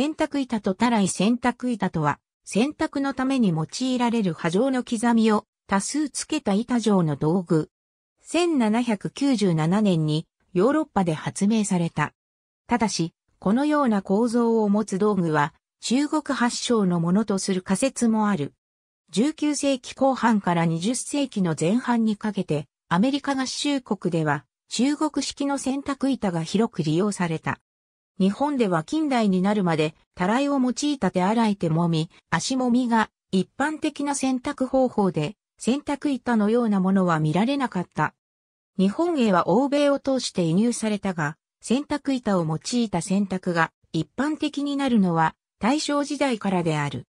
洗濯板とたらい洗濯板とは、洗濯のために用いられる波状の刻みを多数つけた板状の道具。1797年にヨーロッパで発明された。ただし、このような構造を持つ道具は中国発祥のものとする仮説もある。19世紀後半から20世紀の前半にかけて、アメリカ合衆国では中国式の洗濯板が広く利用された。日本では近代になるまで、たらいを用いた手洗い手もみ、足もみが一般的な洗濯方法で、洗濯板のようなものは見られなかった。日本へは欧米を通して輸入されたが、洗濯板を用いた洗濯が一般的になるのは大正時代からである。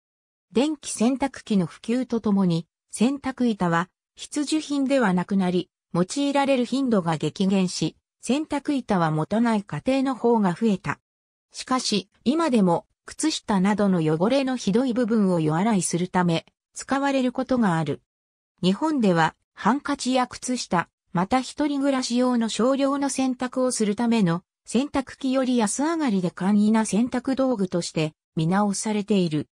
電気洗濯機の普及とともに、洗濯板は必需品ではなくなり、用いられる頻度が激減し、洗濯板は持たない家庭の方が増えた。しかし、今でも、靴下などの汚れのひどい部分を湯洗いするため、使われることがある。日本では、ハンカチや靴下、また一人暮らし用の少量の洗濯をするための、洗濯機より安上がりで簡易な洗濯道具として見直されている。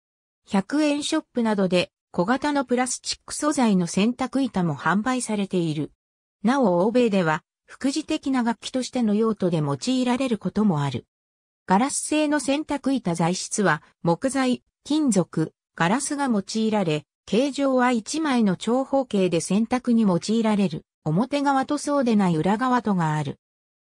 100円ショップなどで小型のプラスチック素材の洗濯板も販売されている。なお欧米では副次的な楽器としての用途で用いられることもある。ガラス製の洗濯板材質は木材、金属、ガラスが用いられ、形状は1枚の長方形で洗濯に用いられる。表側とそうでない裏側とがある。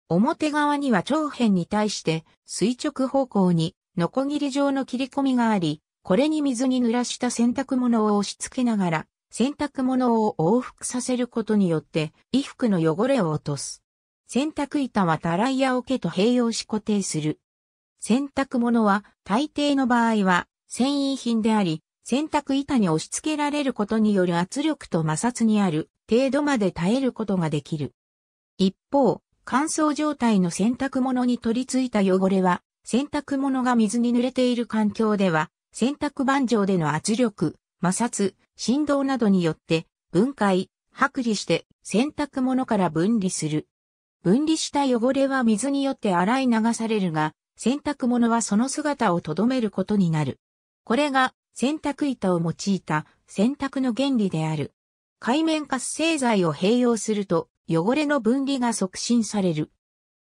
表側には長辺に対して垂直方向にノコギリ状の切り込みがあり、これに水に濡らした洗濯物を押し付けながら洗濯物を往復させることによって衣服の汚れを落とす。洗濯板はたらいや桶と併用し固定する。洗濯物は大抵の場合は繊維品であり、洗濯板に押し付けられることによる圧力と摩擦にある程度まで耐えることができる。一方、乾燥状態の洗濯物に取り付いた汚れは、洗濯物が水に濡れている環境では、洗濯板上での圧力、摩擦、振動などによって分解、剥離して洗濯物から分離する。分離した汚れは水によって洗い流されるが、洗濯物はその姿を留めることになる。これが洗濯板を用いた洗濯の原理である。海面活性剤を併用すると汚れの分離が促進される。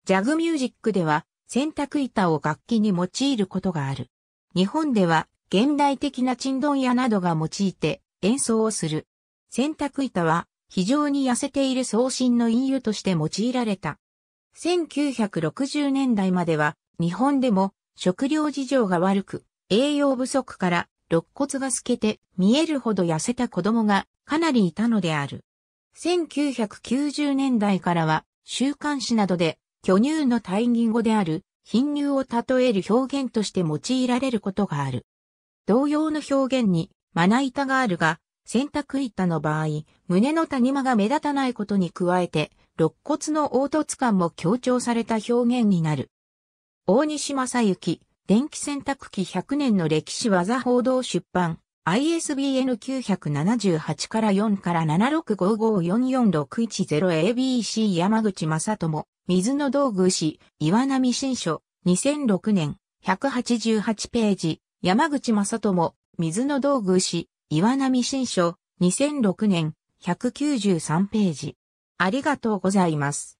ジャグミュージックでは洗濯板を楽器に用いることがある。日本では現代的な沈丼屋などが用いて演奏をする。洗濯板は非常に痩せている送信の隠喩として用いられた。1960年代までは日本でも食料事情が悪く栄養不足から肋骨が透けて見えるほど痩せた子供がかなりいたのである。1990年代からは週刊誌などで巨乳の対義語である貧乳を例える表現として用いられることがある。同様の表現にまな板があるが、洗濯板の場合、胸の谷間が目立たないことに加えて、肋骨の凹凸感も強調された表現になる。大西正幸、電気洗濯機100年の歴史技報道出版、ISBN 978から4から 765544610ABC 山口正も、水の道具師、岩波新書、2006年、188ページ、山口正も。水の道具詩岩波新書、2006年、193ページ。ありがとうございます。